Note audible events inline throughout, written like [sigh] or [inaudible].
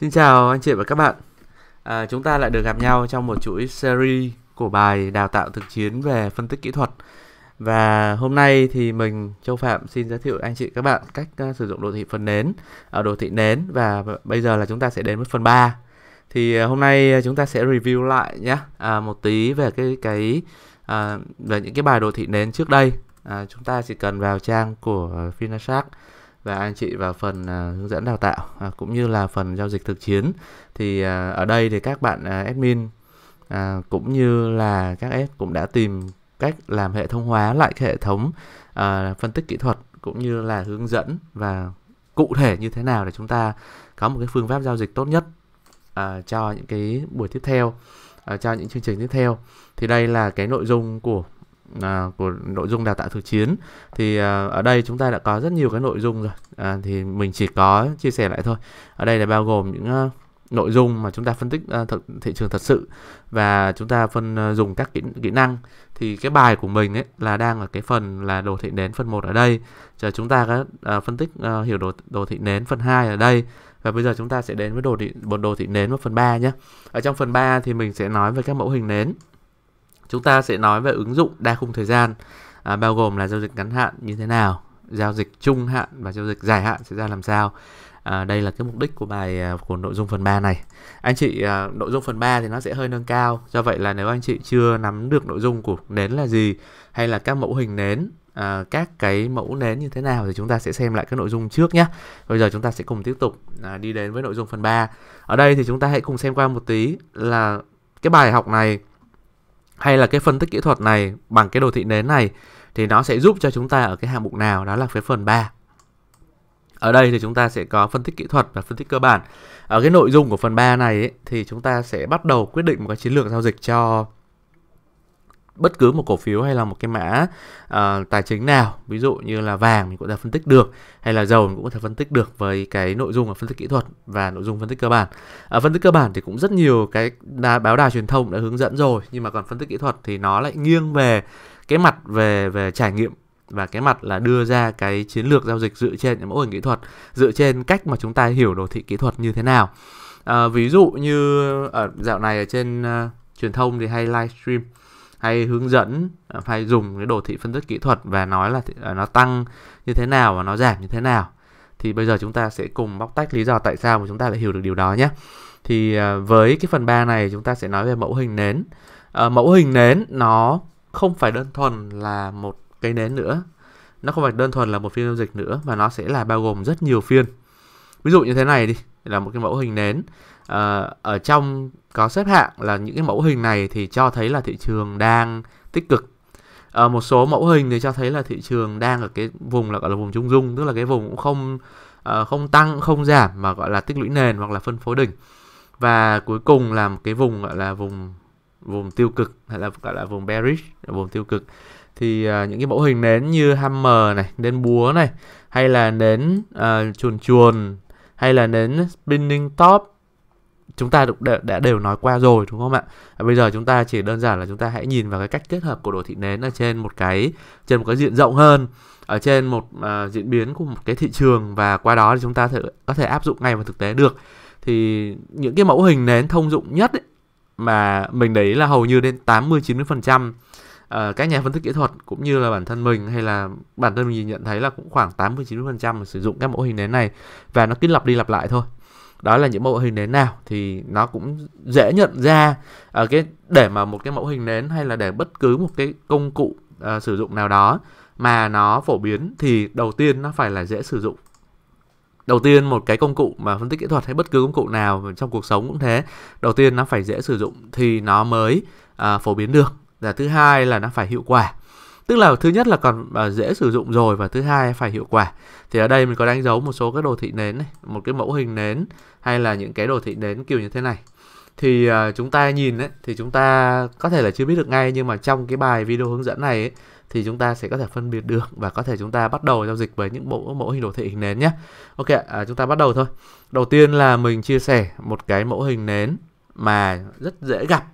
Xin chào anh chị và các bạn. À, chúng ta lại được gặp nhau trong một chuỗi series của bài đào tạo thực chiến về phân tích kỹ thuật. Và hôm nay thì mình Châu Phạm xin giới thiệu anh chị các bạn cách uh, sử dụng đồ thị phần nến ở à, đồ thị nến và bây giờ là chúng ta sẽ đến với phần 3. Thì uh, hôm nay chúng ta sẽ review lại nhé à, một tí về cái cái à, về những cái bài đồ thị nến trước đây. À, chúng ta chỉ cần vào trang của Finashark và anh chị vào phần à, hướng dẫn đào tạo à, cũng như là phần giao dịch thực chiến thì à, ở đây thì các bạn admin cũng như là các ad cũng đã tìm cách làm hệ thống hóa lại hệ thống phân tích kỹ thuật cũng như là hướng dẫn và cụ thể như thế nào để chúng ta có một cái phương pháp giao dịch tốt nhất cho những cái buổi tiếp theo cho những chương trình tiếp theo thì đây là cái nội dung của à, của nội dung đào tạo thực chiến thì à, ở đây chúng ta đã có rất nhiều cái nội dung rồi à, thì mình chỉ có chia sẻ lại thôi ở đây là bao gồm những uh, nội dung mà chúng ta phân tích uh, thực, thị trường thật sự và chúng ta phân uh, dùng các kỹ, kỹ năng thì cái bài của mình ấy là đang ở cái phần là đồ thị nến phần 1 ở đây chờ chúng ta có uh, phân tích uh, hiểu đồ đồ thị nến phần 2 ở đây và bây giờ chúng ta sẽ đến với đồ thị đồ thị nến vào phần 3 nhé ở trong phần 3 thì mình sẽ nói về các mẫu hình nến chúng ta sẽ nói về ứng dụng đa khung thời gian à, bao gồm là giao dịch ngắn hạn như thế nào giao dịch trung hạn và giao dịch dài hạn sẽ ra làm sao à, đây là cái mục đích của bài à, của nội dung phần 3 này anh chị à, nội dung phần 3 thì nó sẽ hơi nâng cao do vậy là nếu anh chị chưa nắm được nội dung của nến là gì hay là các mẫu hình nến à, các cái mẫu nến như thế nào thì chúng ta sẽ xem lại cái nội dung trước nhé bây giờ chúng ta sẽ cùng tiếp tục à, đi đến với nội dung phần 3 ở đây thì chúng ta hãy cùng xem qua một tí là cái bài học này hay là cái phân tích kỹ thuật này bằng cái đồ thị nến này thì nó sẽ giúp cho chúng ta ở cái hạng mục nào đó là cái phần 3. Ở đây thì chúng ta sẽ có phân tích kỹ thuật và phân tích cơ bản. Ở cái nội dung của phần 3 này ấy, thì chúng ta sẽ bắt đầu quyết định một cái chiến lược giao dịch cho bất cứ một cổ phiếu hay là một cái mã uh, tài chính nào ví dụ như là vàng mình cũng có thể phân tích được hay là dầu mình cũng có thể phân tích được với cái nội dung là phân tích kỹ thuật và nội dung phân tích cơ bản uh, phân tích cơ bản thì cũng rất nhiều cái đa, báo đài truyền thông đã hướng dẫn rồi nhưng mà còn phân tích kỹ thuật thì nó lại nghiêng về cái mặt về về trải nghiệm và cái mặt là đưa ra cái chiến lược giao dịch dựa trên những mẫu hình kỹ thuật dựa trên cách mà chúng ta hiểu đồ thị kỹ thuật như thế nào à, ví dụ như ở dạo này ở trên uh, truyền thông thì hay livestream hay hướng dẫn à, hay dùng cái đồ thị phân tích kỹ thuật và nói là à, nó tăng như thế nào và nó giảm như thế nào thì bây giờ chúng ta sẽ cùng bóc tách lý do tại sao mà chúng ta lại hiểu được điều đó nhé thì à, với cái phần 3 này chúng ta sẽ nói về mẫu hình nến mẫu hình nến nó không phải đơn thuần là một cái nến nữa nó không phải đơn thuần là một phiên giao dịch nữa mà nó sẽ là bao gồm rất nhiều phiên ví dụ như thế này đi là một cái mẫu hình nến Ờ, ở trong có xếp hạng là những cái mẫu hình này thì cho thấy là thị trường đang tích cực à, một số mẫu hình thì cho thấy là thị trường đang ở cái vùng là gọi là vùng trung dung tức là cái vùng cũng không à, không tăng không giảm mà gọi là tích lũy nền hoặc là phân phối đỉnh và cuối cùng là một cái vùng gọi là vùng vùng tiêu cực hay là gọi là vùng bearish vùng tiêu cực thì uh, những cái mẫu hình nến như hammer này nến búa này hay là nến uh, chuồn chuồn hay là nến spinning top chúng ta đã, đã đều nói qua rồi đúng không ạ à, bây giờ chúng ta chỉ đơn giản là chúng ta hãy nhìn vào cái cách kết hợp của đồ thị nến ở trên một cái trên một cái diện rộng hơn ở trên một uh, diễn biến của một cái thị trường và qua đó thì chúng ta thể, có thể áp dụng ngay vào thực tế được thì những cái mẫu hình nến thông dụng nhất ấy, mà mình đấy là hầu như đến 80 90 phần trăm Uh, các nhà phân tích kỹ thuật cũng như là bản thân mình hay là bản thân mình nhìn nhận thấy là cũng khoảng 80 90% sử dụng các mẫu hình nến này và nó cứ lặp đi lặp lại thôi đó là những mẫu hình nến nào thì nó cũng dễ nhận ra ở à, cái để mà một cái mẫu hình nến hay là để bất cứ một cái công cụ uh, sử dụng nào đó mà nó phổ biến thì đầu tiên nó phải là dễ sử dụng đầu tiên một cái công cụ mà phân tích kỹ thuật hay bất cứ công cụ nào trong cuộc sống cũng thế đầu tiên nó phải dễ sử dụng thì nó mới uh, phổ biến được và thứ hai là nó phải hiệu quả tức là thứ nhất là còn à, dễ sử dụng rồi và thứ hai phải hiệu quả thì ở đây mình có đánh dấu một số cái đồ thị nến này một cái mẫu hình nến hay là những cái đồ thị nến kiểu như thế này thì à, chúng ta nhìn ấy, thì chúng ta có thể là chưa biết được ngay nhưng mà trong cái bài video hướng dẫn này ấy, thì chúng ta sẽ có thể phân biệt được và có thể chúng ta bắt đầu giao dịch với những mẫu mẫu hình đồ thị hình nến nhé ok à, chúng ta bắt đầu thôi đầu tiên là mình chia sẻ một cái mẫu hình nến mà rất dễ gặp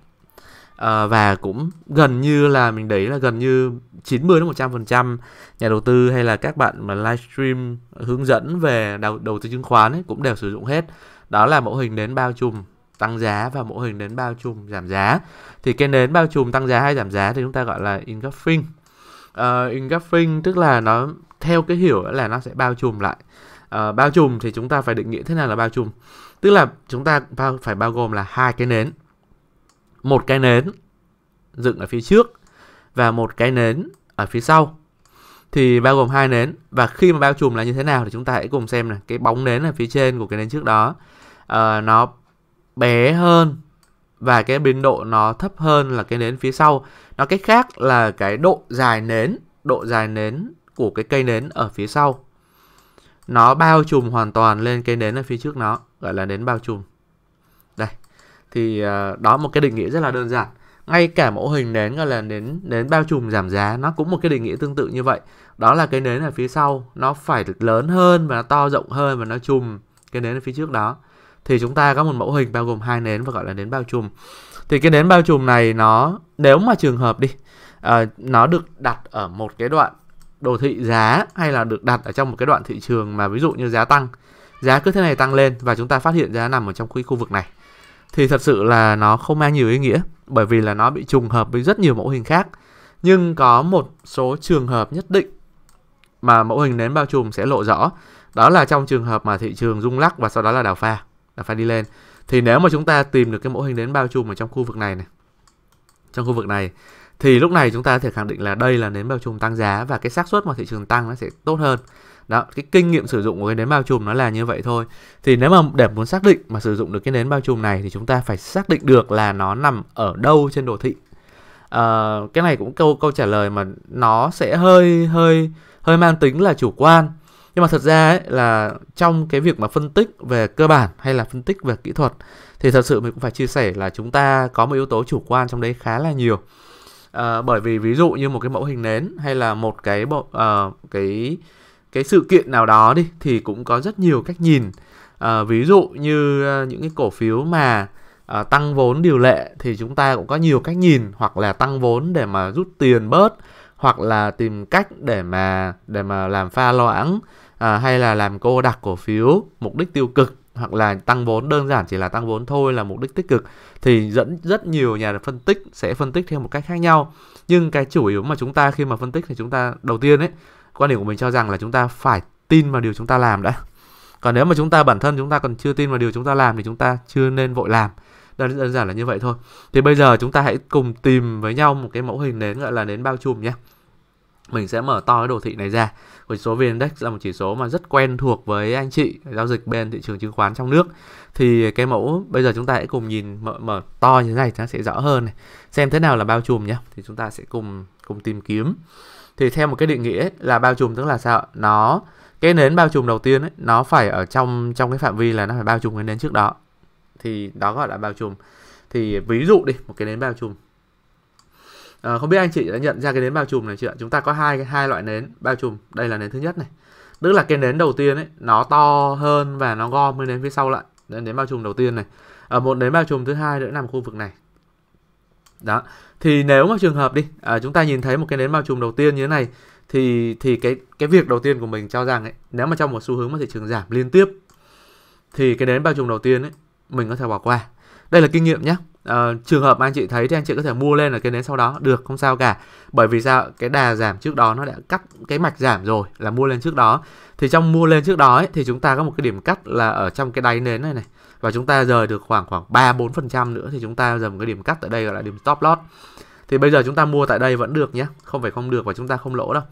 Ờ, và cũng gần như là mình đấy là gần như 90 đến 100 phần trăm nhà đầu tư hay là các bạn mà livestream hướng dẫn về đầu, đầu tư chứng khoán ấy, cũng đều sử dụng hết đó là mẫu hình đến bao trùm tăng giá và mẫu hình đến bao trùm giảm giá thì cái nến bao trùm tăng giá hay giảm giá thì chúng ta gọi là engulfing uh, engulfing tức là nó theo cái hiểu là nó sẽ bao trùm lại uh, bao trùm thì chúng ta phải định nghĩa thế nào là bao trùm tức là chúng ta bao, phải bao gồm là hai cái nến một cái nến dựng ở phía trước và một cái nến ở phía sau thì bao gồm hai nến và khi mà bao trùm là như thế nào thì chúng ta hãy cùng xem này cái bóng nến ở phía trên của cái nến trước đó uh, nó bé hơn và cái biên độ nó thấp hơn là cái nến phía sau nó cách khác là cái độ dài nến độ dài nến của cái cây nến ở phía sau nó bao trùm hoàn toàn lên cây nến ở phía trước nó gọi là nến bao trùm đây thì à, đó một cái định nghĩa rất là đơn giản ngay cả mẫu hình nến gọi là nến nến bao trùm giảm giá nó cũng một cái định nghĩa tương tự như vậy đó là cái nến ở phía sau nó phải lớn hơn và nó to rộng hơn và nó trùm cái nến ở phía trước đó thì chúng ta có một mẫu hình bao gồm hai nến và gọi là nến bao trùm thì cái nến bao trùm này nó nếu mà trường hợp đi uh, nó được đặt ở một cái đoạn đồ thị giá hay là được đặt ở trong một cái đoạn thị trường mà ví dụ như giá tăng giá cứ thế này tăng lên và chúng ta phát hiện giá nằm ở trong cái khu vực này thì thật sự là nó không mang nhiều ý nghĩa bởi vì là nó bị trùng hợp với rất nhiều mẫu hình khác nhưng có một số trường hợp nhất định mà mẫu hình nến bao trùm sẽ lộ rõ đó là trong trường hợp mà thị trường rung lắc và sau đó là đào pha đào pha đi lên thì nếu mà chúng ta tìm được cái mẫu hình nến bao trùm ở trong khu vực này này trong khu vực này thì lúc này chúng ta có thể khẳng định là đây là nến bao trùm tăng giá và cái xác suất mà thị trường tăng nó sẽ tốt hơn đó cái kinh nghiệm sử dụng của cái nến bao trùm nó là như vậy thôi thì nếu mà để muốn xác định mà sử dụng được cái nến bao trùm này thì chúng ta phải xác định được là nó nằm ở đâu trên đồ thị à, cái này cũng câu câu trả lời mà nó sẽ hơi hơi hơi mang tính là chủ quan nhưng mà thật ra ấy, là trong cái việc mà phân tích về cơ bản hay là phân tích về kỹ thuật thì thật sự mình cũng phải chia sẻ là chúng ta có một yếu tố chủ quan trong đấy khá là nhiều à, bởi vì ví dụ như một cái mẫu hình nến hay là một cái bộ uh, cái cái sự kiện nào đó đi thì cũng có rất nhiều cách nhìn à, ví dụ như ờ, những cái cổ phiếu mà à, tăng vốn điều lệ thì chúng ta cũng có nhiều cách nhìn hoặc là tăng vốn để mà rút tiền bớt hoặc là tìm cách để mà để mà làm pha loãng à, hay là làm cô đặc cổ phiếu mục đích tiêu cực hoặc là tăng vốn đơn giản chỉ là tăng vốn thôi là mục đích tích cực thì dẫn rất nhiều nhà phân tích sẽ phân tích theo một cách khác nhau nhưng cái chủ yếu mà chúng ta khi mà phân tích thì chúng ta đầu tiên ấy quan điểm của mình cho rằng là chúng ta phải tin vào điều chúng ta làm đã còn nếu mà chúng ta bản thân chúng ta còn chưa tin vào điều chúng ta làm thì chúng ta chưa nên vội làm đơn, đơn giản là như vậy thôi thì bây giờ chúng ta hãy cùng tìm với nhau một cái mẫu hình nến gọi là nến bao trùm nhé mình sẽ mở to cái đồ thị này ra chỉ số vn index là một chỉ số mà rất quen thuộc với anh chị giao dịch bên thị trường chứng khoán trong nước thì cái mẫu bây giờ chúng ta hãy cùng nhìn mở, mở to như thế này nó sẽ rõ hơn này xem thế nào là bao trùm nhé thì chúng ta sẽ cùng cùng tìm kiếm thì theo một cái định nghĩa ấy, là bao trùm tức là sao nó cái nến bao trùm đầu tiên ấy, nó phải ở trong trong cái phạm vi là nó phải bao trùm cái nến trước đó thì đó gọi là bao trùm thì ví dụ đi một cái nến bao trùm à, không biết anh chị đã nhận ra cái nến bao trùm này chưa chúng ta có hai hai loại nến bao trùm đây là nến thứ nhất này tức là cái nến đầu tiên ấy nó to hơn và nó gom cái nến phía sau lại nên nến bao trùm đầu tiên này ở ờ, một nến bao trùm thứ hai nữa nằm khu vực này đó thì nếu mà trường hợp đi à, chúng ta nhìn thấy một cái nến bao trùm đầu tiên như thế này thì thì cái cái việc đầu tiên của mình cho rằng ấy, nếu mà trong một xu hướng mà thị trường giảm liên tiếp thì cái nến bao trùm đầu tiên ấy mình có thể bỏ qua đây là kinh nghiệm nhé à, ờ, trường hợp mà anh chị thấy thì anh chị có thể mua lên ở cái nến sau đó được không sao cả bởi vì sao cái đà giảm trước đó nó đã cắt cái mạch giảm rồi là mua lên trước đó thì trong mua lên trước đó ấy, thì chúng ta có một cái điểm cắt là ở trong cái đáy nến này này và chúng ta rời được khoảng khoảng 3 4% nữa thì chúng ta dầm cái điểm cắt tại đây gọi là điểm stop loss. Thì bây giờ chúng ta mua tại đây vẫn được nhé, không phải không được và chúng ta không lỗ đâu.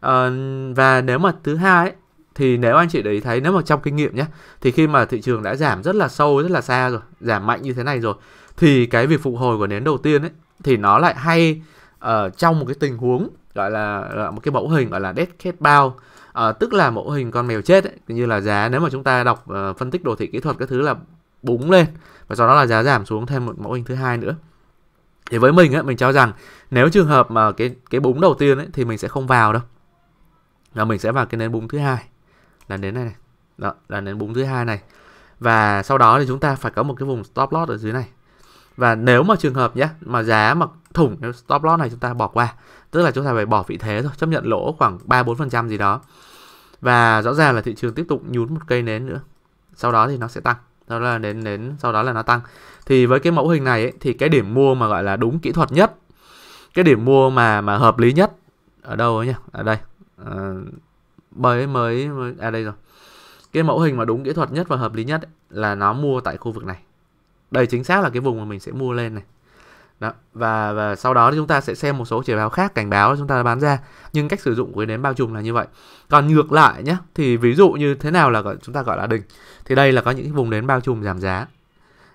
À, và nếu mà thứ hai ấy, thì nếu anh chị để ý thấy nếu mà trong kinh nghiệm nhé thì khi mà thị trường đã giảm rất là sâu rất là xa rồi giảm mạnh như thế này rồi thì cái việc phục hồi của nến đầu tiên ấy thì nó lại hay ở ờ, uh, trong một cái tình huống gọi là, là một cái mẫu hình gọi là dead cat bound à, tức là mẫu hình con mèo chết ấy, như là giá nếu mà chúng ta đọc uh, phân tích đồ thị kỹ thuật các thứ là búng lên và do đó là giá giảm xuống thêm một mẫu hình thứ hai nữa thì với mình ấy, mình cho rằng nếu trường hợp mà cái cái búng đầu tiên ấy, thì mình sẽ không vào đâu là mình sẽ vào cái nến búng thứ hai là nến này này đó là nến búng thứ hai này và sau đó thì chúng ta phải có một cái vùng stop loss ở dưới này và nếu mà trường hợp nhé mà giá mà thủng cái stop loss này chúng ta bỏ qua tức là chúng ta phải bỏ vị thế thôi chấp nhận lỗ khoảng ba bốn phần trăm gì đó và rõ ràng là thị trường tiếp tục nhún một cây nến nữa sau đó thì nó sẽ tăng sau đó là đến đến sau đó là nó tăng thì với cái mẫu hình này ấy, thì cái điểm mua mà gọi là đúng kỹ thuật nhất cái điểm mua mà mà hợp lý nhất ở đâu ấy nhỉ ở đây à, mới mới à đây rồi cái mẫu hình mà đúng kỹ thuật nhất và hợp lý nhất ấy, là nó mua tại khu vực này đây chính xác là cái vùng mà mình sẽ mua lên này đó. Và, và sau đó thì chúng ta sẽ xem một số chỉ báo khác cảnh báo chúng ta bán ra nhưng cách sử dụng của cái nến bao trùm là như vậy còn ngược lại nhé thì ví dụ như thế nào là chúng ta gọi là đỉnh thì đây là có những vùng nến bao trùm giảm giá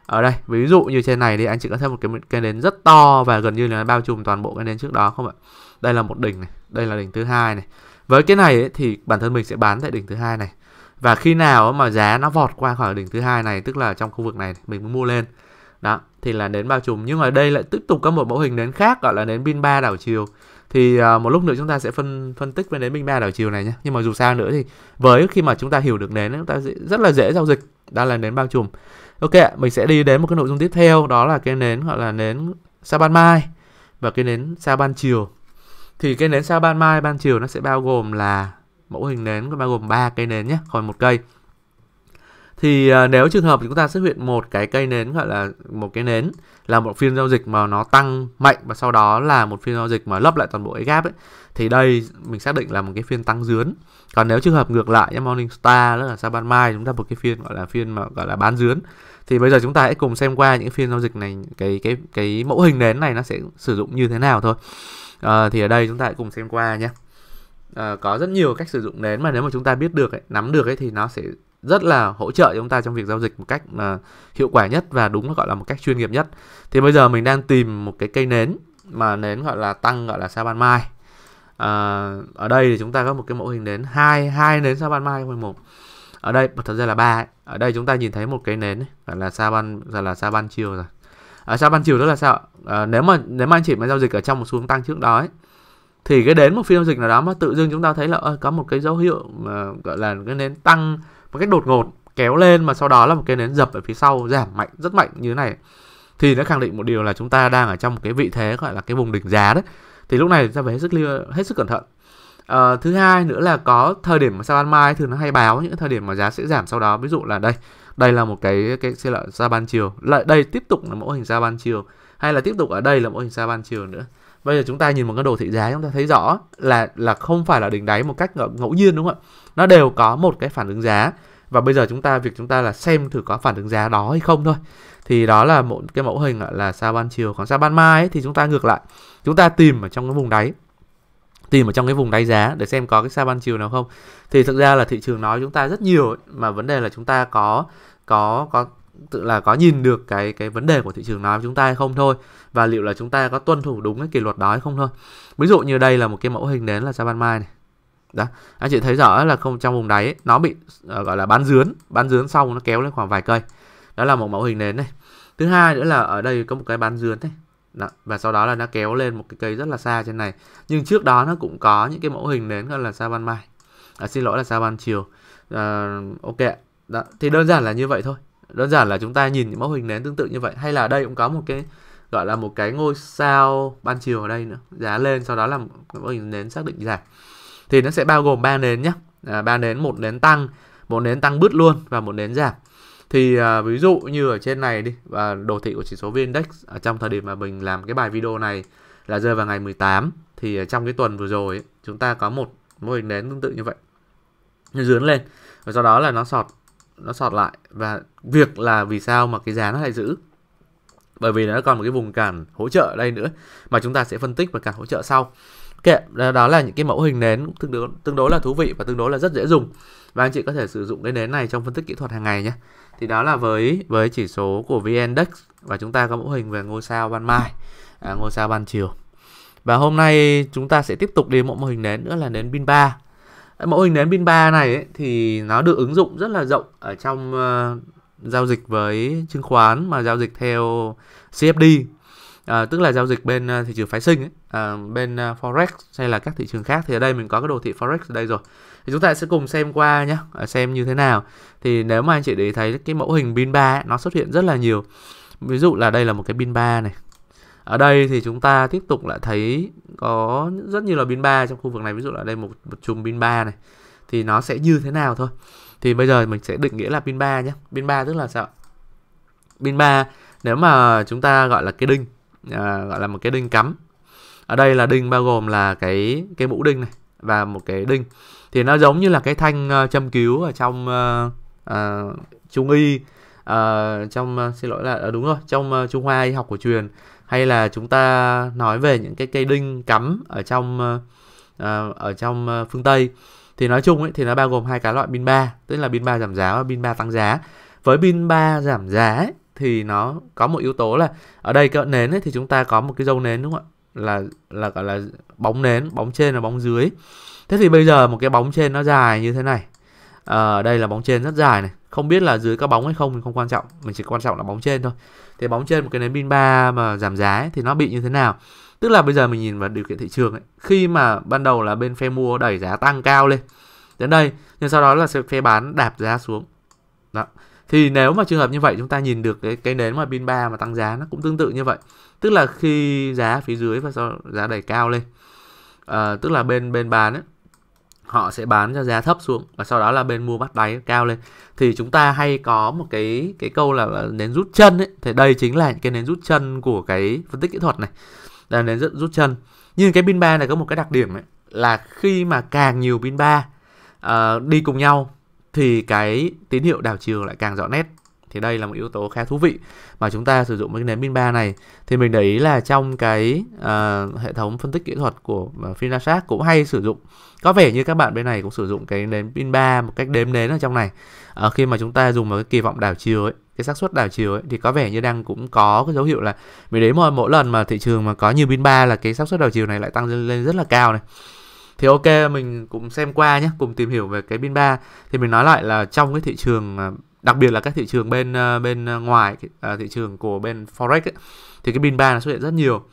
ở đây ví dụ như trên này thì anh chị có thêm một cái cái nến rất to và gần như là bao trùm toàn bộ cái nến trước đó không ạ đây là một đỉnh này đây là đỉnh thứ hai này với cái này ấy, thì bản thân mình sẽ bán tại đỉnh thứ hai này và khi nào mà giá nó vọt qua khỏi đỉnh thứ hai này tức là trong khu vực này mình mới mua lên đó thì là nến bao trùm nhưng ở đây lại tiếp tục có một mẫu hình nến khác gọi là nến pin ba đảo chiều thì à, một lúc nữa chúng ta sẽ phân phân tích về nến pin ba đảo chiều này nhé nhưng mà dù sao nữa thì với khi mà chúng ta hiểu được nến chúng ta sẽ rất là dễ giao dịch đó là nến bao trùm ok mình sẽ đi đến một cái nội dung tiếp theo đó là cái nến gọi là nến sao ban mai và cái nến sao ban chiều thì cái nến sao ban mai ban chiều nó sẽ bao gồm là mẫu hình nến có bao gồm ba cây nến nhé còn một cây thì uh, nếu trường hợp chúng ta xuất hiện một cái cây nến gọi là một cái nến là một phiên giao dịch mà nó tăng mạnh và sau đó là một phiên giao dịch mà lấp lại toàn bộ cái gap ấy thì đây mình xác định là một cái phiên tăng dướn còn nếu trường hợp ngược lại nhé Morningstar đó là sao ban mai chúng ta một cái phiên gọi là phiên mà gọi là bán dướn thì bây giờ chúng ta hãy cùng xem qua những phiên giao dịch này cái cái cái mẫu hình nến này nó sẽ sử dụng như thế nào thôi à, thì ở đây chúng ta hãy cùng xem qua nhé à, có rất nhiều cách sử dụng nến mà nếu mà chúng ta biết được ấy, nắm được ấy thì nó sẽ rất là hỗ trợ chúng ta trong việc giao dịch một cách mà hiệu quả nhất và đúng gọi là một cách chuyên nghiệp nhất thì bây giờ mình đang tìm một cái cây nến mà nến gọi là tăng gọi là sa ban mai à, ở đây thì chúng ta có một cái mẫu hình nến hai hai nến sa ban mai không một ở đây thật ra là ba ở đây chúng ta nhìn thấy một cái nến gọi là sa ban gọi là sa ban chiều rồi à, sa ban chiều đó là sao à, nếu mà nếu mà anh chị mà giao dịch ở trong một xu hướng tăng trước đó ấy, thì cái đến một phiên giao dịch nào đó mà tự dưng chúng ta thấy là ơ, có một cái dấu hiệu mà gọi là cái nến tăng một cách đột ngột kéo lên mà sau đó là một cái nến dập ở phía sau giảm mạnh rất mạnh như thế này thì nó khẳng định một điều là chúng ta đang ở trong một cái vị thế gọi là cái vùng đỉnh giá đấy thì lúc này chúng ta phải hết sức lưu, hết sức cẩn thận à, thứ hai nữa là có thời điểm mà sao ban mai thường nó hay báo những thời điểm mà giá sẽ giảm sau đó ví dụ là đây đây là một cái cái xin lỗi ra ban chiều lại đây tiếp tục là mẫu hình ra ban chiều hay là tiếp tục ở đây là mẫu hình ra ban chiều nữa bây giờ chúng ta nhìn một cái đồ thị giá chúng ta thấy rõ là là không phải là đỉnh đáy một cách ngẫu nhiên đúng không ạ nó đều có một cái phản ứng giá và bây giờ chúng ta việc chúng ta là xem thử có phản ứng giá đó hay không thôi thì đó là một cái mẫu hình là sao ban chiều còn sao ban mai ấy, thì chúng ta ngược lại chúng ta tìm ở trong cái vùng đáy tìm ở trong cái vùng đáy giá để xem có cái sao ban chiều nào không thì thực ra là thị trường nói chúng ta rất nhiều ấy, mà vấn đề là chúng ta có có có tự là có nhìn được cái cái vấn đề của thị trường nói với chúng ta hay không thôi và liệu là chúng ta có tuân thủ đúng cái kỷ luật đó hay không thôi ví dụ như đây là một cái mẫu hình nến là sao ban mai này đó anh chị thấy rõ là không trong vùng đáy ấy, nó bị uh, gọi là bán dướn bán dướn xong nó kéo lên khoảng vài cây đó là một mẫu hình nến này thứ hai nữa là ở đây có một cái bán dướn này đó. và sau đó là nó kéo lên một cái cây rất là xa trên này nhưng trước đó nó cũng có những cái mẫu hình nến gọi là sao ban mai à, xin lỗi là sao ban chiều à, ờ, ok đó. thì đơn giản là như vậy thôi đơn giản là chúng ta nhìn những mẫu hình nến tương tự như vậy hay là đây cũng có một cái gọi là một cái ngôi sao ban chiều ở đây nữa giá lên sau đó là mẫu hình nến xác định giảm thì nó sẽ bao gồm ba nến nhé à, ba nến một nến tăng một nến tăng bứt luôn và một nến giảm thì à, ví dụ như ở trên này đi và đồ thị của chỉ số VN-Index ở trong thời điểm mà mình làm cái bài video này là rơi vào ngày 18 thì trong cái tuần vừa rồi ấy, chúng ta có một mô hình nến tương tự như vậy nó dướn lên và sau đó là nó sọt nó sọt lại và việc là vì sao mà cái giá nó lại giữ bởi vì nó còn một cái vùng cản hỗ trợ ở đây nữa mà chúng ta sẽ phân tích và cản hỗ trợ sau ok đó là những cái mẫu hình nến tương đối tương đối là thú vị và tương đối là rất dễ dùng và anh chị có thể sử dụng cái nến này trong phân tích kỹ thuật hàng ngày nhé thì đó là với với chỉ số của vn index và chúng ta có mẫu hình về ngôi sao ban mai à, ngôi sao ban chiều và hôm nay chúng ta sẽ tiếp tục đến một mô hình nến nữa là nến pin 3 mẫu hình nến pin 3 này ấy, thì nó được ứng dụng rất là rộng ở trong uh, giao dịch với chứng khoán mà giao dịch theo CFD à, ờ, tức là giao dịch bên uh, thị trường phái sinh ấy, à, bên uh, forex hay là các thị trường khác thì ở đây mình có cái đồ thị forex ở đây rồi thì chúng ta sẽ cùng xem qua nhé xem như thế nào thì nếu mà anh chị để thấy cái mẫu hình pin 3 ấy, nó xuất hiện rất là nhiều ví dụ là đây là một cái pin 3 này ở đây thì chúng ta tiếp tục lại thấy có rất nhiều là pin ba trong khu vực này ví dụ là đây một một chùm pin ba này thì nó sẽ như thế nào thôi thì bây giờ mình sẽ định nghĩa là pin 3 nhé pin 3 tức là sao pin 3 nếu mà chúng ta gọi là cái đinh à, gọi là một cái đinh cắm ở đây là đinh bao gồm là cái cái mũ đinh này và một cái đinh thì nó giống như là cái thanh uh, châm cứu ở trong uh, uh, trung y uh, trong uh, xin lỗi là uh, đúng rồi trong uh, Trung Hoa y học cổ truyền hay là chúng ta nói về những cái cây đinh cắm ở trong uh, uh, ở trong uh, phương Tây thì nói chung ấy thì nó bao gồm hai cái loại pin ba tức là pin ba giảm giá và pin ba tăng giá với pin ba giảm giá ấy, thì nó có một yếu tố là ở đây cái nến ấy, thì chúng ta có một cái dâu nến đúng không ạ là là gọi là bóng nến bóng trên và bóng dưới thế thì bây giờ một cái bóng trên nó dài như thế này à, đây là bóng trên rất dài này không biết là dưới có bóng hay không thì không quan trọng mình chỉ quan trọng là bóng trên thôi thì bóng trên một cái nến pin ba mà giảm giá ấy, thì nó bị như thế nào tức là bây giờ mình nhìn vào điều kiện thị trường ấy khi mà ban đầu là bên phe mua đẩy giá tăng cao lên đến đây nhưng sau đó là phe bán đạp giá xuống đó thì nếu mà trường hợp như vậy chúng ta nhìn được cái cái nến mà pin ba mà tăng giá nó cũng tương tự như vậy tức là khi giá phía dưới và sau giá đẩy cao lên à, tức là bên bên bán ấy, họ sẽ bán cho giá thấp xuống và sau đó là bên mua bắt đáy cao lên thì chúng ta hay có một cái cái câu là, là nến rút chân ấy thì đây chính là cái nến rút chân của cái phân tích kỹ thuật này là nến rút, rút chân nhưng cái pin ba này có một cái đặc điểm ấy là khi mà càng nhiều pin ba uh, đi cùng nhau thì cái tín hiệu đảo chiều lại càng rõ nét thì đây là một yếu tố khá thú vị mà chúng ta sử dụng cái nến pin 3 này thì mình để ý là trong cái uh, hệ thống phân tích kỹ thuật của à, Finasat cũng hay sử dụng có vẻ như các bạn bên này cũng sử dụng cái nến pin 3 một cách đếm nến ở trong này uh, khi mà chúng ta dùng vào cái kỳ vọng đảo chiều ấy cái xác suất đảo chiều ấy thì có vẻ như đang cũng có cái dấu hiệu là mình đến mỗi mỗi lần mà thị trường mà có nhiều pin 3 là cái xác suất đảo chiều này lại tăng lên rất là cao này thì ok mình cũng xem qua nhé cùng tìm hiểu về cái pin 3 thì mình nói lại là trong cái thị trường đặc biệt là các thị trường bên ờ, bên ờ, ngoài ờ, thị trường của bên forex ấy, thì cái pin ba xuất hiện rất nhiều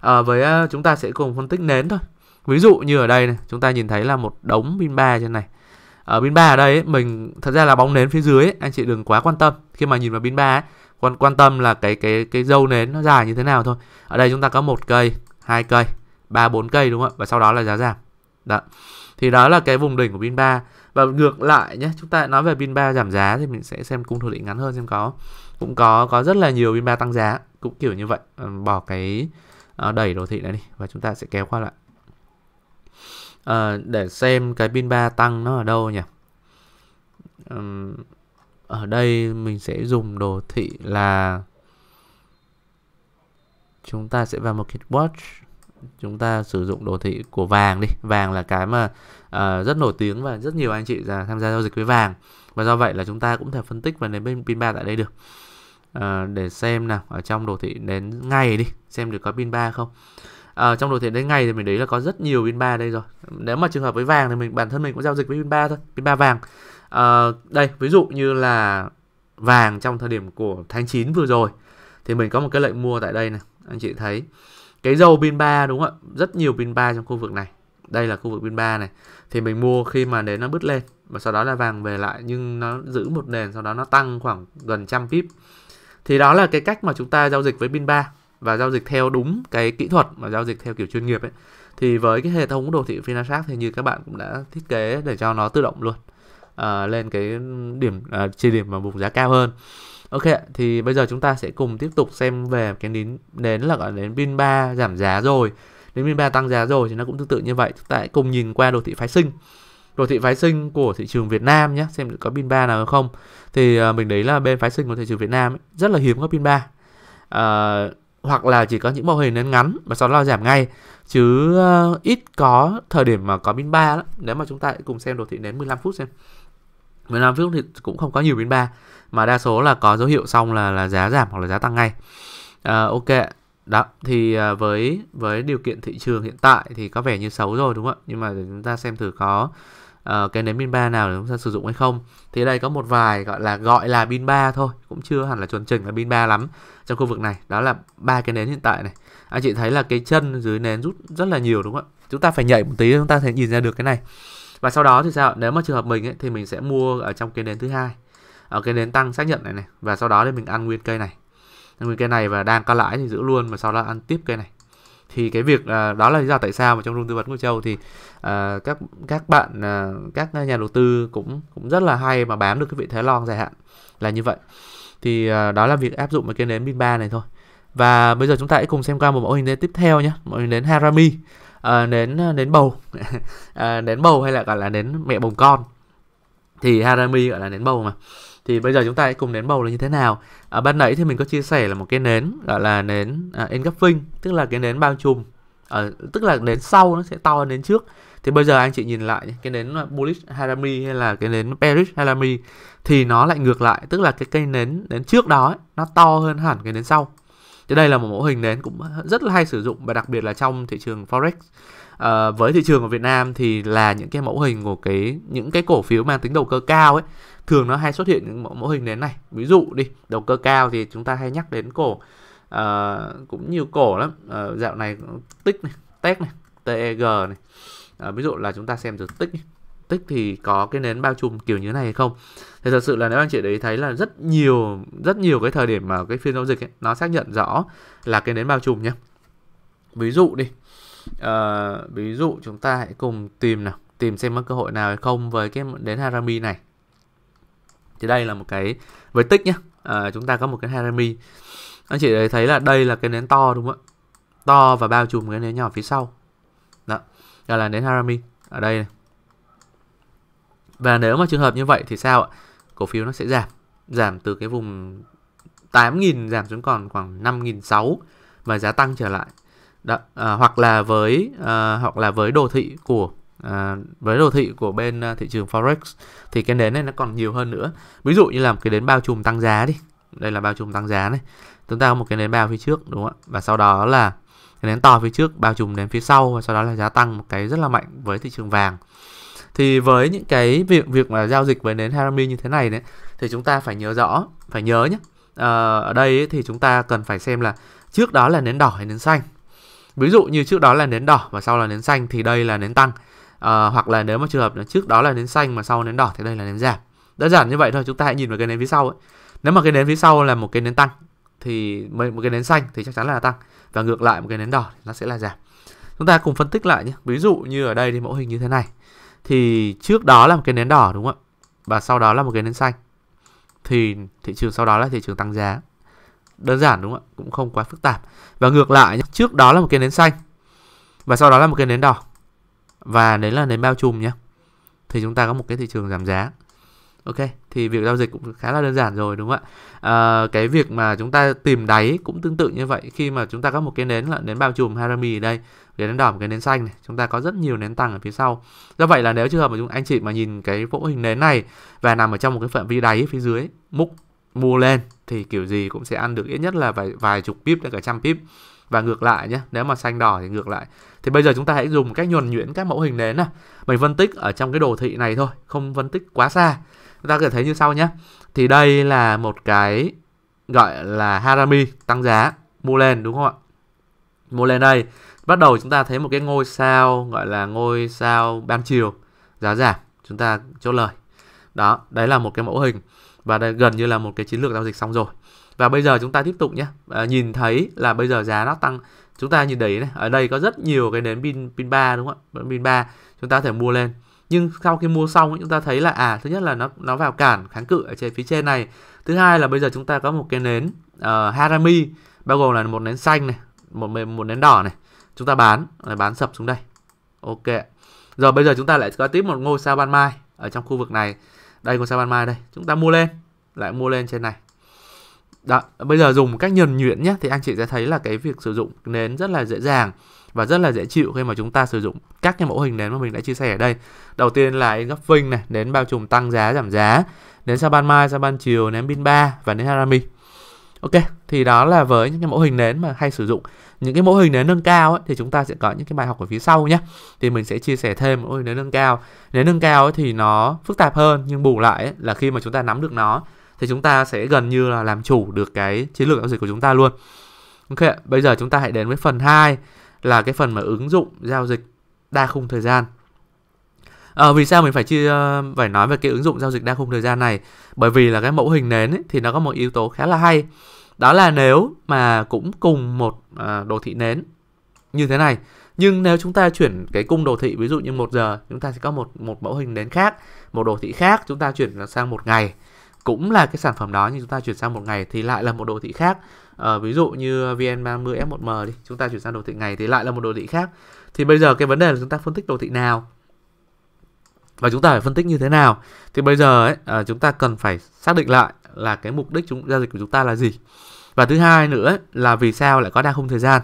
à, với chúng ta sẽ cùng phân tích nến thôi ví dụ như ở đây này chúng ta nhìn thấy là một đống pin ba trên này ở pin ba ở đây ấy, mình thật ra là bóng nến phía dưới ấy, anh chị đừng quá quan tâm khi mà nhìn vào pin ba quan quan tâm là cái cái cái dâu nến nó dài như thế nào thôi ở đây chúng ta có một cây hai cây ba bốn cây đúng không ạ và sau đó là giá giảm đó thì đó là cái vùng đỉnh của pin ba và ngược lại nhé chúng ta nói về pin ba giảm giá thì mình sẽ xem cung thủ định ngắn hơn xem có cũng có có rất là nhiều pin ba tăng giá cũng kiểu như vậy ờ, bỏ cái ờ, đẩy đồ thị này đi và chúng ta sẽ kéo qua lại à, để xem cái pin ba tăng nó ở đâu nhỉ ở đây mình sẽ dùng đồ thị là chúng ta sẽ vào một cái watch chúng ta sử dụng đồ thị của vàng đi vàng là cái mà uh, rất nổi tiếng và rất nhiều anh chị là tham gia giao dịch với vàng và do vậy là chúng ta cũng thể phân tích và bên pin ba tại đây được uh, để xem nào ở trong đồ thị đến ngày đi xem được có pin ba không ở ờ, trong đồ thị đến ngày thì mình đấy là có rất nhiều pin ba đây rồi nếu mà trường hợp với vàng thì mình bản thân mình cũng giao dịch với pin ba thôi pin ba vàng à, đây ví dụ như là vàng trong thời điểm của tháng 9 vừa rồi thì mình có một cái lệnh mua tại đây này anh chị thấy cái dầu pin 3 đúng không ạ rất nhiều pin 3 trong khu vực này đây là khu vực pin 3 này thì mình mua khi mà đến nó bứt lên và sau đó là vàng về lại nhưng nó giữ một nền sau đó nó tăng khoảng gần trăm pip thì đó là cái cách mà chúng ta giao dịch với pin 3 và giao dịch theo đúng cái kỹ thuật mà giao dịch theo kiểu chuyên nghiệp ấy thì với cái hệ thống đồ thị Finashark thì như các bạn cũng đã thiết kế để cho nó tự động luôn à, lên cái điểm à, ờ, chỉ điểm mà vùng giá cao hơn Ok thì bây giờ chúng ta sẽ cùng tiếp tục xem về cái nến nến là gọi đến pin 3 giảm giá rồi. Đến pin 3 tăng giá rồi thì nó cũng tương tự như vậy. Chúng ta hãy cùng nhìn qua đồ thị phái sinh. Đồ thị phái sinh của thị trường Việt Nam nhé, xem có pin 3 nào không. Thì à, mình đấy là bên phái sinh của thị trường Việt Nam ấy, rất là hiếm có pin 3. À, hoặc là chỉ có những mô hình nến ngắn và sau đó giảm ngay chứ à, ít có thời điểm mà có pin 3 lắm. Nếu mà chúng ta hãy cùng xem đồ thị nến 15 phút xem. 15 phút thì cũng không có nhiều biến ba mà đa số là có dấu hiệu xong là là giá giảm hoặc là giá tăng ngay à, ok đó thì à, với với điều kiện thị trường hiện tại thì có vẻ như xấu rồi đúng không ạ nhưng mà để chúng ta xem thử có uh, cái nến pin ba nào để chúng ta sử dụng hay không thì đây có một vài gọi là gọi là pin ba thôi cũng chưa hẳn là chuẩn chỉnh là pin ba lắm trong khu vực này đó là ba cái nến hiện tại này anh chị thấy là cái chân dưới nến rút rất là nhiều đúng không ạ chúng ta phải nhảy một tí chúng ta sẽ nhìn ra được cái này và sau đó thì sao nếu mà trường hợp mình ấy, thì mình sẽ mua ở trong cái nến thứ hai ở cái nến tăng xác nhận này này và sau đó thì mình ăn nguyên cây này nguyên cây này và đang có lãi thì giữ luôn mà sau đó ăn tiếp cây này thì cái việc à, đó là lý do tại sao mà trong room tư vấn của châu thì à, các các bạn à, các nhà đầu tư cũng cũng rất là hay mà bám được cái vị thế long dài hạn là như vậy thì à, đó là việc áp dụng ở cái nến pin ba này thôi và bây giờ chúng ta hãy cùng xem qua một mẫu hình nến tiếp theo nhé mẫu hình nến harami à, ờ, nến ờ, đến bầu à, [laughs] đến bầu hay là gọi là nến mẹ bồng con thì harami gọi là nến bầu mà thì bây giờ chúng ta hãy cùng nến bầu là như thế nào ở à, ban nãy thì mình có chia sẻ là một cái nến gọi là nến à, engulfing tức là cái nến bao trùm à, tức là nến sau nó sẽ to hơn nến trước thì bây giờ anh chị nhìn lại cái nến à, bullish harami hay là cái nến bearish harami thì nó lại ngược lại tức là cái cây nến đến trước đó ấy, nó to hơn hẳn cái nến sau thì đây là một mẫu hình nến cũng rất là hay sử dụng và đặc biệt là trong thị trường forex à, với thị trường ở Việt Nam thì là những cái mẫu hình của cái những cái cổ phiếu mang tính đầu cơ cao ấy thường nó hay xuất hiện những mẫu, mẫu hình nến này ví dụ đi đầu cơ cao thì chúng ta hay nhắc đến cổ à, cũng nhiều cổ lắm à, dạo này tích này tech này teg này à, ví dụ là chúng ta xem từ tích tích thì có cái nến bao trùm kiểu như này hay không thì thật sự là nếu anh chị đấy thấy là rất nhiều rất nhiều cái thời điểm mà cái phiên giao dịch ấy, nó xác nhận rõ là cái nến bao trùm nhé ví dụ đi à, ví dụ chúng ta hãy cùng tìm nào tìm xem có cơ hội nào hay không với cái đến harami này thì đây là một cái với tích nhá à, chúng ta có một cái harami anh chị đấy thấy là đây là cái nến to đúng không ạ to và bao trùm cái nến nhỏ phía sau đó gọi là nến harami ở đây này. và nếu mà trường hợp như vậy thì sao ạ cổ phiếu nó sẽ giảm giảm từ cái vùng 8.000 giảm xuống còn khoảng 5.600 và giá tăng trở lại đó, à, hoặc là với à, hoặc là với đồ thị của à, với đồ thị của bên à, thị trường forex thì cái nến này nó còn nhiều hơn nữa ví dụ như là một cái nến bao trùm tăng giá đi đây là bao trùm tăng giá này chúng ta có một cái nến bao phía trước đúng không ạ và sau đó là cái nến to phía trước bao trùm đến phía sau và sau đó là giá tăng một cái rất là mạnh với thị trường vàng thì với những cái việc việc mà giao dịch với nến Harami như thế này đấy thì chúng ta phải nhớ rõ phải nhớ nhé à, ờ, ở đây ấy, thì chúng ta cần phải xem là trước đó là nến đỏ hay nến xanh ví dụ như trước đó là nến đỏ và sau là nến xanh thì đây là nến tăng à, hoặc là nếu mà trường hợp là trước đó là nến xanh mà sau nến đỏ thì đây là nến giảm đơn giản như vậy thôi chúng ta hãy nhìn vào cái nến phía sau ấy. nếu mà cái nến phía sau là một cái nến tăng thì một cái nến xanh thì chắc chắn là tăng và ngược lại một cái nến đỏ nó sẽ là giảm chúng ta cùng phân tích lại nhé ví dụ như ở đây thì mẫu hình như thế này thì trước đó là một cái nến đỏ đúng không ạ và sau đó là một cái nến xanh thì thị trường sau đó là thị trường tăng giá đơn giản đúng không ạ cũng không quá phức tạp và ngược lại trước đó là một cái nến xanh và sau đó là một cái nến đỏ và đấy là nến bao trùm nhé thì chúng ta có một cái thị trường giảm giá ok thì việc giao dịch cũng khá là đơn giản rồi đúng không ạ à, cái việc mà chúng ta tìm đáy cũng tương tự như vậy khi mà chúng ta có một cái nến là nến bao trùm harami ở đây cái nến đỏ một cái nến xanh này chúng ta có rất nhiều nến tăng ở phía sau do vậy là nếu trường hợp mà chúng anh chị mà nhìn cái mẫu hình nến này và nằm ở trong một cái phạm vi đáy phía dưới múc mua lên thì kiểu gì cũng sẽ ăn được ít nhất là vài vài chục pip đến cả trăm pip và ngược lại nhé nếu mà xanh đỏ thì ngược lại thì bây giờ chúng ta hãy dùng cách nhuần nhuyễn các mẫu hình nến này mình phân tích ở trong cái đồ thị này thôi không phân tích quá xa chúng ta có thể thấy như sau nhé thì đây là một cái gọi là harami tăng giá mua lên đúng không ạ mua lên đây bắt đầu chúng ta thấy một cái ngôi sao gọi là ngôi sao ban chiều giá giảm chúng ta chốt lời đó đấy là một cái mẫu hình và đây, gần như là một cái chiến lược giao dịch xong rồi và bây giờ chúng ta tiếp tục nhé à, nhìn thấy là bây giờ giá nó tăng chúng ta nhìn đấy này ở đây có rất nhiều cái nến pin pin ba đúng không ạ pin ba chúng ta có thể mua lên nhưng sau khi mua xong chúng ta thấy là à thứ nhất là nó nó vào cản kháng cự ở trên phía trên này thứ hai là bây giờ chúng ta có một cái nến uh, harami bao gồm là một nến xanh này một một nến đỏ này chúng ta bán lại bán sập xuống đây ok rồi bây giờ chúng ta lại có tiếp một ngôi sao ban mai ở trong khu vực này đây ngôi sao ban mai đây chúng ta mua lên lại mua lên trên này đó, bây giờ dùng một cách nhuần nhuyễn nhé thì anh chị sẽ thấy là cái việc sử dụng nến rất là dễ dàng và rất là dễ chịu khi mà chúng ta sử dụng các cái mẫu hình nến mà mình đã chia sẻ ở đây. Đầu tiên là engulfing này, nến bao trùm tăng giá giảm giá, nến sao ban mai, sao ban chiều, nến pin 3 và nến harami. Ok, thì đó là với những cái mẫu hình nến mà hay sử dụng. Những cái mẫu hình nến nâng cao ấy, thì chúng ta sẽ có những cái bài học ở phía sau nhé. Thì mình sẽ chia sẻ thêm mẫu hình nến nâng cao. Nến nâng cao ấy, thì nó phức tạp hơn nhưng bù lại ấy, là khi mà chúng ta nắm được nó thì chúng ta sẽ gần như là làm chủ được cái chiến lược giao dịch của chúng ta luôn. Ok, bây giờ chúng ta hãy đến với phần 2 là cái phần mà ứng dụng giao dịch đa khung thời gian à, vì sao mình phải chia ờ, phải nói về cái ứng dụng giao dịch đa khung thời gian này bởi vì là cái mẫu hình nến ấy, thì nó có một yếu tố khá là hay đó là nếu mà cũng cùng một ờ, đồ thị nến như thế này nhưng nếu chúng ta chuyển cái cung đồ thị ví dụ như một giờ chúng ta sẽ có một một mẫu hình nến khác một đồ thị khác chúng ta chuyển sang một ngày cũng là cái sản phẩm đó nhưng chúng ta chuyển sang một ngày thì lại là một đồ thị khác à, ví dụ như VN30 F1M đi chúng ta chuyển sang đồ thị ngày thì lại là một đồ thị khác thì bây giờ cái vấn đề là chúng ta phân tích đồ thị nào và chúng ta phải phân tích như thế nào thì bây giờ ấy, à, chúng ta cần phải xác định lại là cái mục đích chúng, giao dịch của chúng ta là gì và thứ hai nữa ấy, là vì sao lại có đa khung thời gian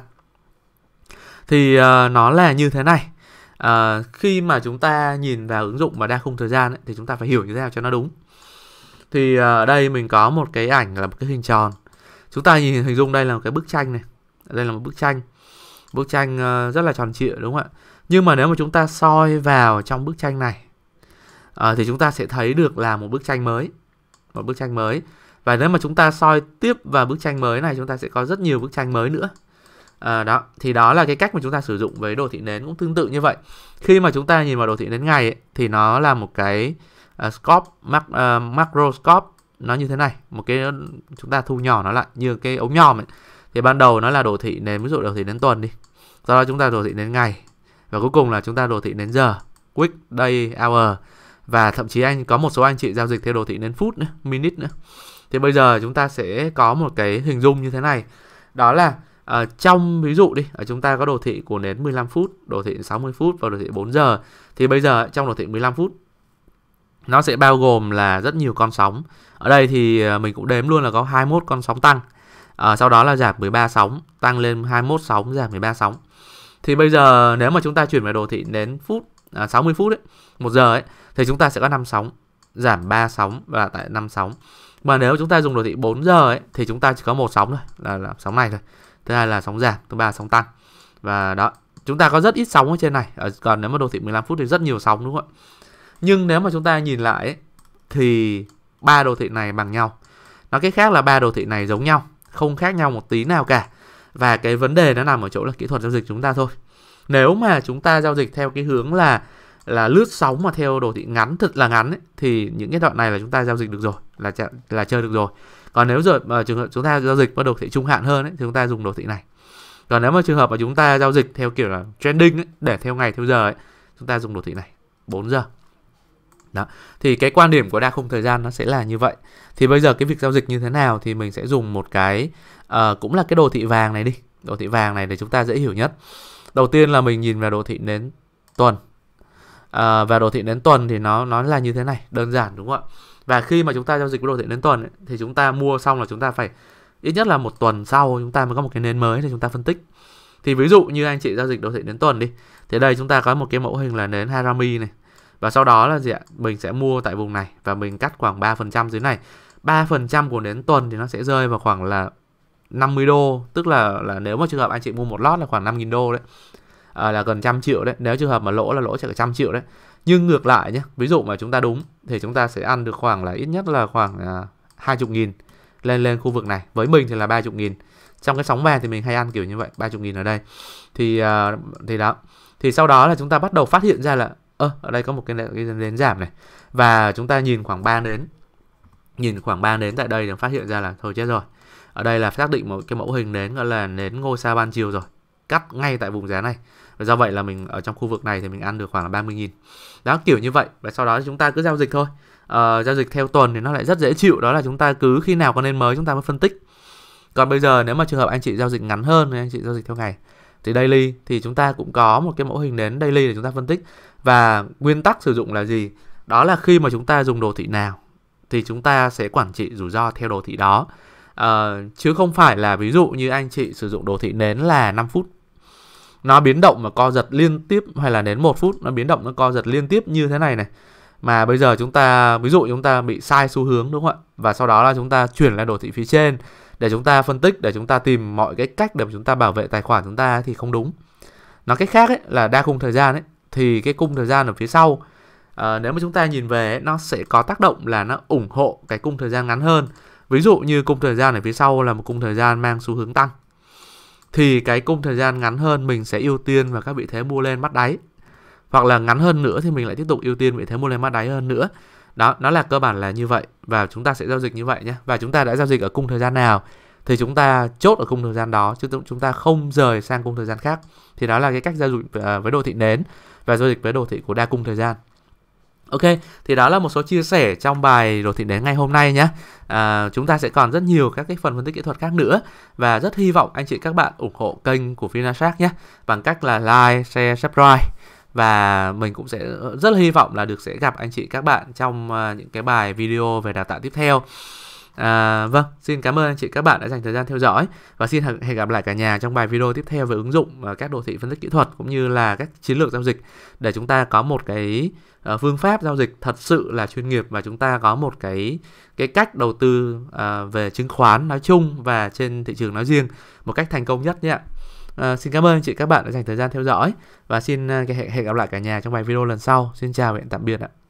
thì à, nó là như thế này à, khi mà chúng ta nhìn vào ứng dụng và đa khung thời gian ấy, thì chúng ta phải hiểu như thế nào cho nó đúng thì à, ở à, đây mình có một cái ảnh là một cái hình tròn chúng ta nhìn hình dung đây là một cái bức tranh này đây là một bức tranh bức tranh à, rất là tròn trịa đúng không ạ nhưng mà nếu mà chúng ta soi vào trong bức tranh này à, thì chúng ta sẽ thấy được là một bức tranh mới một bức tranh mới và nếu mà chúng ta soi tiếp vào bức tranh mới này chúng ta sẽ có rất nhiều bức tranh mới nữa à, đó thì đó là cái cách mà chúng ta sử dụng với đồ thị nến cũng tương tự như vậy khi mà chúng ta nhìn vào đồ thị nến ngày ấy, thì nó là một cái uh, scope mac, uh, macro scope nó như thế này một cái chúng ta thu nhỏ nó lại như cái ống nhòm ấy. thì ban đầu nó là đồ thị nến ví dụ đồ thị nến tuần đi sau đó chúng ta đồ thị nến ngày và cuối cùng là chúng ta đồ thị nến giờ quick day hour và thậm chí anh có một số anh chị giao dịch theo đồ thị đến phút nữa, minute nữa. Thì bây giờ chúng ta sẽ có một cái hình dung như thế này. Đó là ở ờ, trong ví dụ đi, ở chúng ta có đồ thị của nến 15 phút, đồ thị 60 phút và đồ thị 4 giờ. Thì bây giờ trong đồ thị 15 phút nó sẽ bao gồm là rất nhiều con sóng. Ở đây thì ờ, mình cũng đếm luôn là có 21 con sóng tăng. À, sau đó là giảm 13 sóng, tăng lên 21 sóng, giảm 13 sóng. Thì bây giờ nếu mà chúng ta chuyển về đồ thị đến phút à, 60 phút ấy, 1 giờ ấy thì chúng ta sẽ có 5 sóng giảm 3 sóng và tại 5 sóng mà nếu chúng ta dùng đồ thị 4 giờ ấy thì chúng ta chỉ có một sóng thôi là, là sóng này thôi thứ hai là sóng giảm thứ ba là sóng tăng và đó chúng ta có rất ít sóng ở trên này ờ, còn nếu mà đồ thị 15 phút thì rất nhiều sóng đúng không ạ nhưng nếu mà chúng ta nhìn lại ấy, thì ba đồ thị này bằng nhau nói cái khác là ba đồ thị này giống nhau không khác nhau một tí nào cả và cái vấn đề nó nằm ở chỗ là kỹ thuật giao dịch chúng ta thôi nếu mà chúng ta giao dịch theo cái hướng là là lướt sóng mà theo đồ thị ngắn thật là ngắn ấy, thì những cái đoạn này là chúng ta giao dịch được rồi là là chơi được rồi còn nếu rồi mà trường hợp chúng ta giao dịch bắt đồ thị trung hạn hơn ấy, thì chúng ta dùng đồ thị này còn nếu mà trường hợp mà chúng ta giao dịch theo kiểu là trending ấy, để theo ngày theo giờ ấy, chúng ta dùng đồ thị này 4 giờ đó thì cái quan điểm của đa khung thời gian nó sẽ là như vậy thì bây giờ cái việc giao dịch như thế nào thì mình sẽ dùng một cái uh, cũng là cái đồ thị vàng này đi đồ thị vàng này để chúng ta dễ hiểu nhất đầu tiên là mình nhìn vào đồ thị đến tuần à, và đồ thị đến tuần thì nó nó là như thế này đơn giản đúng không ạ và khi mà chúng ta giao dịch với đồ thị đến tuần ấy, thì chúng ta mua xong là chúng ta phải ít nhất là một tuần sau chúng ta mới có một cái nến mới để chúng ta phân tích thì ví dụ như anh chị giao dịch đồ thị đến tuần đi thì đây chúng ta có một cái mẫu hình là nến Harami này và sau đó là gì ạ mình sẽ mua tại vùng này và mình cắt khoảng 3% dưới này 3% của nến tuần thì nó sẽ rơi vào khoảng là 50 đô tức là là nếu mà trường hợp anh chị mua một lót là khoảng 5.000 đô đấy à, là gần trăm triệu đấy nếu trường hợp mà lỗ là lỗ chỉ cả trăm triệu đấy nhưng ngược lại nhé ví dụ mà chúng ta đúng thì chúng ta sẽ ăn được khoảng là ít nhất là khoảng à, hai chục nghìn lên lên khu vực này với mình thì là ba chục nghìn trong cái sóng vàng thì mình hay ăn kiểu như vậy ba chục nghìn ở đây thì uh, thì đó thì sau đó là chúng ta bắt đầu phát hiện ra là ơ ở đây có một cái, cái nến giảm này và chúng ta nhìn khoảng ba nến nhìn khoảng ba nến tại đây thì phát hiện ra là thôi chết rồi ở đây là xác định một cái mẫu hình nến gọi là nến ngôi sao ban chiều rồi cắt ngay tại vùng giá này và do vậy là mình ở trong khu vực này thì mình ăn được khoảng là 30 nghìn đó kiểu như vậy và sau đó chúng ta cứ giao dịch thôi uh, giao dịch theo tuần thì nó lại rất dễ chịu đó là chúng ta cứ khi nào có nên mới chúng ta mới phân tích còn bây giờ nếu mà trường hợp anh chị giao dịch ngắn hơn thì anh chị giao dịch theo ngày thì daily thì chúng ta cũng có một cái mẫu hình đến daily để chúng ta phân tích và nguyên tắc sử dụng là gì đó là khi mà chúng ta dùng đồ thị nào thì chúng ta sẽ quản trị rủi ro theo đồ thị đó uh, chứ không phải là ví dụ như anh chị sử dụng đồ thị nến là 5 phút nó biến động và co giật liên tiếp hay là đến một phút nó biến động nó co giật liên tiếp như thế này này mà bây giờ chúng ta ví dụ chúng ta bị sai xu hướng đúng không ạ và sau đó là chúng ta chuyển lên đồ thị phía trên để chúng ta phân tích để chúng ta tìm mọi cái cách để chúng ta bảo vệ tài khoản chúng ta thì không đúng nói cách khác ấy, là đa khung thời gian ấy thì cái cung thời gian ở phía sau à, nếu mà chúng ta nhìn về ấy, nó sẽ có tác động là nó ủng hộ cái cung thời gian ngắn hơn ví dụ như cung thời gian ở phía sau là một cung thời gian mang xu hướng tăng thì cái cung thời gian ngắn hơn mình sẽ ưu tiên vào các vị thế mua lên bắt đáy hoặc là ngắn hơn nữa thì mình lại tiếp tục ưu tiên vị thế mua lên bắt đáy hơn nữa đó nó là cơ bản là như vậy và chúng ta sẽ giao dịch như vậy nhé và chúng ta đã giao dịch ở cung thời gian nào thì chúng ta chốt ở cung thời gian đó chứ chúng ta không rời sang cung thời gian khác thì đó là cái cách giao dịch à, với đồ thị nến và giao dịch với đồ thị của đa cung thời gian Ok, thì đó là một số chia sẻ trong bài đồ thị đến ngày hôm nay nhé. À, chúng ta sẽ còn rất nhiều các cái phần phân tích kỹ thuật khác nữa và rất hy vọng anh chị các bạn ủng hộ kênh của Finashark nhé bằng cách là like, share, subscribe và mình cũng sẽ rất là hy vọng là được sẽ gặp anh chị các bạn trong à, những cái bài video về đào tạo tiếp theo. À, vâng, xin cảm ơn anh chị các bạn đã dành thời gian theo dõi và xin hẹn gặp lại cả nhà trong bài video tiếp theo về ứng dụng các đồ thị phân tích kỹ thuật cũng như là các chiến lược giao dịch để chúng ta có một cái ờ, phương pháp giao dịch thật sự là chuyên nghiệp và chúng ta có một cái cái cách đầu tư ờ, về chứng khoán nói chung và trên thị trường nói riêng một cách thành công nhất nhé. À, xin cảm ơn anh chị các bạn đã dành thời gian theo dõi và xin hẹn gặp lại cả nhà trong bài video lần sau. Xin chào và hẹn tạm biệt ạ.